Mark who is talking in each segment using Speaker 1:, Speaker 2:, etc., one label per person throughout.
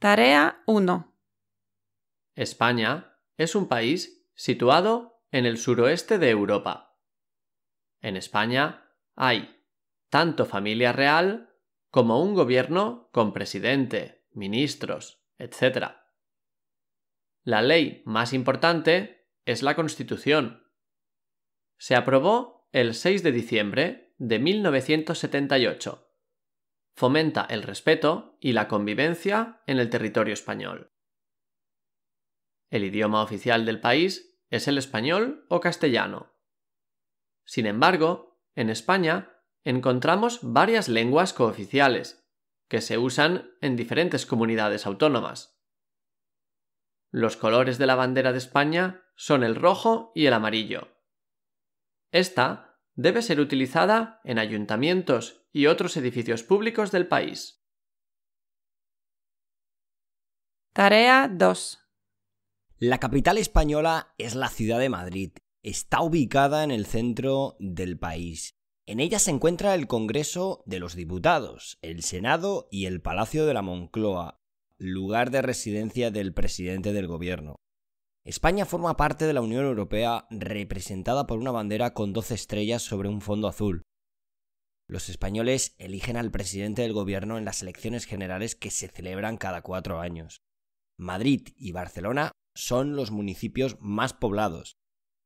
Speaker 1: Tarea 1.
Speaker 2: España es un país situado en el suroeste de Europa. En España hay tanto familia real como un gobierno con presidente, ministros, etc. La ley más importante es la Constitución. Se aprobó el 6 de diciembre de 1978 fomenta el respeto y la convivencia en el territorio español. El idioma oficial del país es el español o castellano. Sin embargo, en España encontramos varias lenguas cooficiales, que se usan en diferentes comunidades autónomas. Los colores de la bandera de España son el rojo y el amarillo. Esta debe ser utilizada en ayuntamientos y otros edificios públicos del país. Tarea 2. La capital española es la ciudad
Speaker 3: de Madrid. Está ubicada en el centro del país. En ella se encuentra el Congreso de los Diputados, el Senado y el Palacio de la Moncloa, lugar de residencia del presidente del gobierno. España forma parte de la Unión Europea representada por una bandera con 12 estrellas sobre un fondo azul. Los españoles eligen al presidente del gobierno en las elecciones generales que se celebran cada cuatro años. Madrid y Barcelona son los municipios más poblados.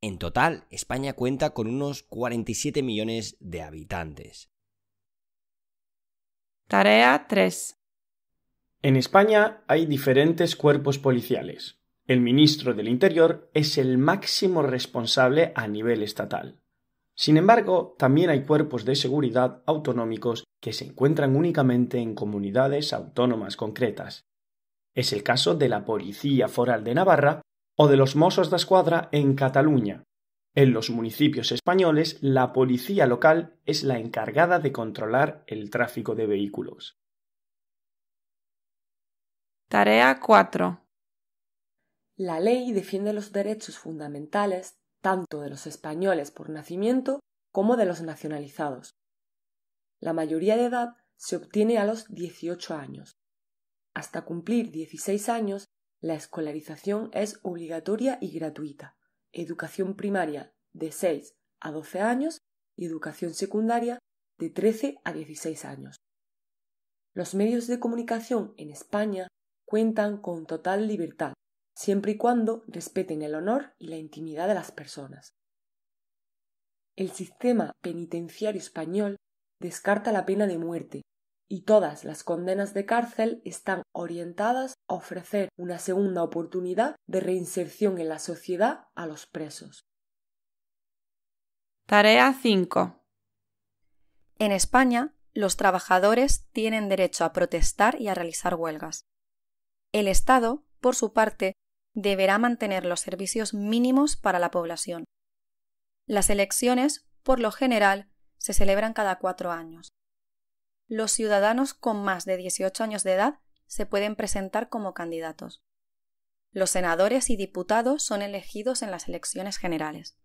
Speaker 3: En total, España cuenta con unos 47 millones de habitantes.
Speaker 4: Tarea 3. En España hay diferentes cuerpos policiales. El ministro del Interior es el máximo responsable a nivel estatal. Sin embargo, también hay cuerpos de seguridad autonómicos que se encuentran únicamente en comunidades autónomas concretas. Es el caso de la Policía Foral de Navarra o de los Mossos d'Esquadra Escuadra en Cataluña. En los municipios españoles, la policía local es la encargada de controlar el tráfico de vehículos.
Speaker 1: Tarea 4. La ley defiende los derechos fundamentales tanto de los españoles por nacimiento como de los nacionalizados. La mayoría de edad se obtiene a los 18 años. Hasta cumplir 16 años, la escolarización es obligatoria y gratuita. Educación primaria de 6 a 12 años y educación secundaria de 13 a 16 años. Los medios de comunicación en España cuentan con total libertad siempre y cuando respeten el honor y la intimidad de las personas. El sistema penitenciario español descarta la pena de muerte y todas las condenas de cárcel están orientadas a ofrecer una segunda oportunidad de reinserción en la sociedad a los presos. Tarea 5.
Speaker 5: En España, los trabajadores tienen derecho a protestar y a realizar huelgas. El Estado, por su parte, deberá mantener los servicios mínimos para la población. Las elecciones, por lo general, se celebran cada cuatro años. Los ciudadanos con más de 18 años de edad se pueden presentar como candidatos. Los senadores y diputados son elegidos en las elecciones generales.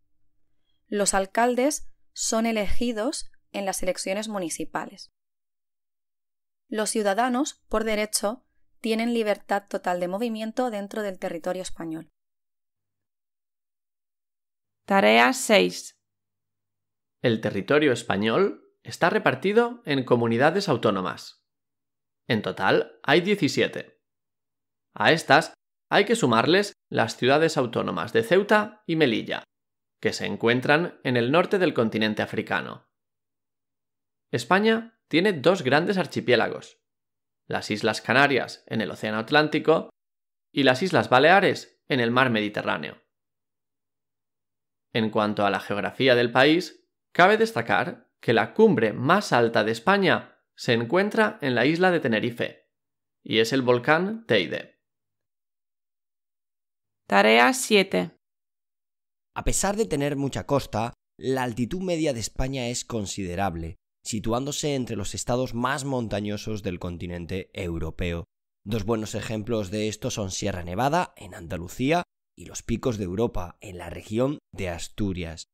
Speaker 5: Los alcaldes son elegidos en las elecciones municipales. Los ciudadanos, por derecho, tienen libertad total de movimiento dentro del territorio español.
Speaker 1: Tarea 6.
Speaker 2: El territorio español está repartido en comunidades autónomas. En total hay 17. A estas hay que sumarles las ciudades autónomas de Ceuta y Melilla, que se encuentran en el norte del continente africano. España tiene dos grandes archipiélagos, las Islas Canarias en el Océano Atlántico y las Islas Baleares en el Mar Mediterráneo. En cuanto a la geografía del país, cabe destacar que la cumbre más alta de España se encuentra en la isla de Tenerife, y es el volcán Teide.
Speaker 1: Tarea 7.
Speaker 3: A pesar de tener mucha costa, la altitud media de España es considerable, situándose entre los estados más montañosos del continente europeo. Dos buenos ejemplos de esto son Sierra Nevada, en Andalucía, y los picos de Europa, en la región de Asturias.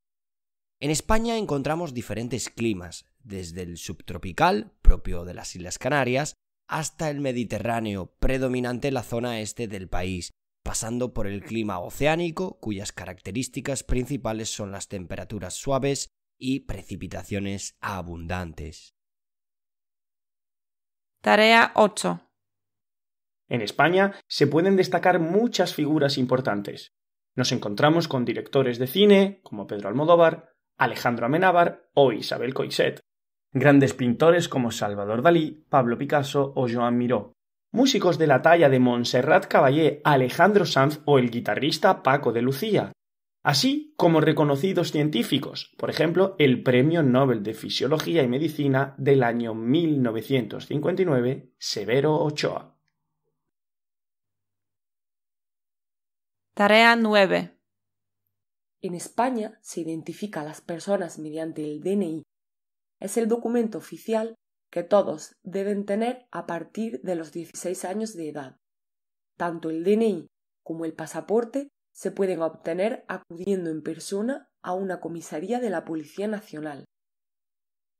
Speaker 3: En España encontramos diferentes climas, desde el subtropical, propio de las Islas Canarias, hasta el Mediterráneo, predominante en la zona este del país, pasando por el clima oceánico, cuyas características principales son las temperaturas suaves y precipitaciones abundantes.
Speaker 1: Tarea 8.
Speaker 4: En España se pueden destacar muchas figuras importantes. Nos encontramos con directores de cine como Pedro Almodóvar, Alejandro Amenábar o Isabel Coixet, grandes pintores como Salvador Dalí, Pablo Picasso o Joan Miró, músicos de la talla de Montserrat Caballé, Alejandro Sanz o el guitarrista Paco de Lucía, así como reconocidos científicos, por ejemplo, el Premio Nobel de Fisiología y Medicina del año 1959, Severo Ochoa.
Speaker 1: Tarea 9. En España se identifica a las personas mediante el DNI. Es el documento oficial que todos deben tener a partir de los 16 años de edad. Tanto el DNI como el pasaporte se pueden obtener acudiendo en persona a una comisaría de la Policía Nacional.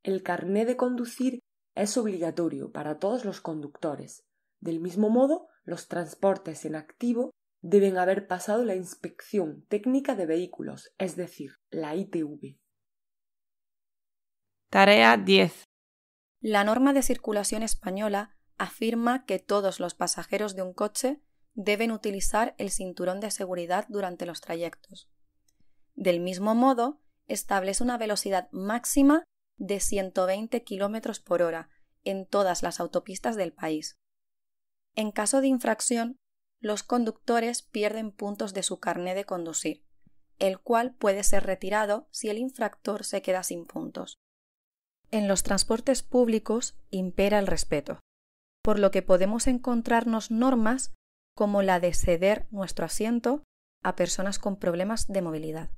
Speaker 1: El carné de conducir es obligatorio para todos los conductores. Del mismo modo, los transportes en activo deben haber pasado la inspección técnica de vehículos, es decir, la ITV. Tarea 10.
Speaker 5: La norma de circulación española afirma que todos los pasajeros de un coche deben utilizar el cinturón de seguridad durante los trayectos. Del mismo modo, establece una velocidad máxima de 120 km por hora en todas las autopistas del país. En caso de infracción, los conductores pierden puntos de su carné de conducir, el cual puede ser retirado si el infractor se queda sin puntos. En los transportes públicos impera el respeto, por lo que podemos encontrarnos normas como la de ceder nuestro asiento a personas con problemas de movilidad.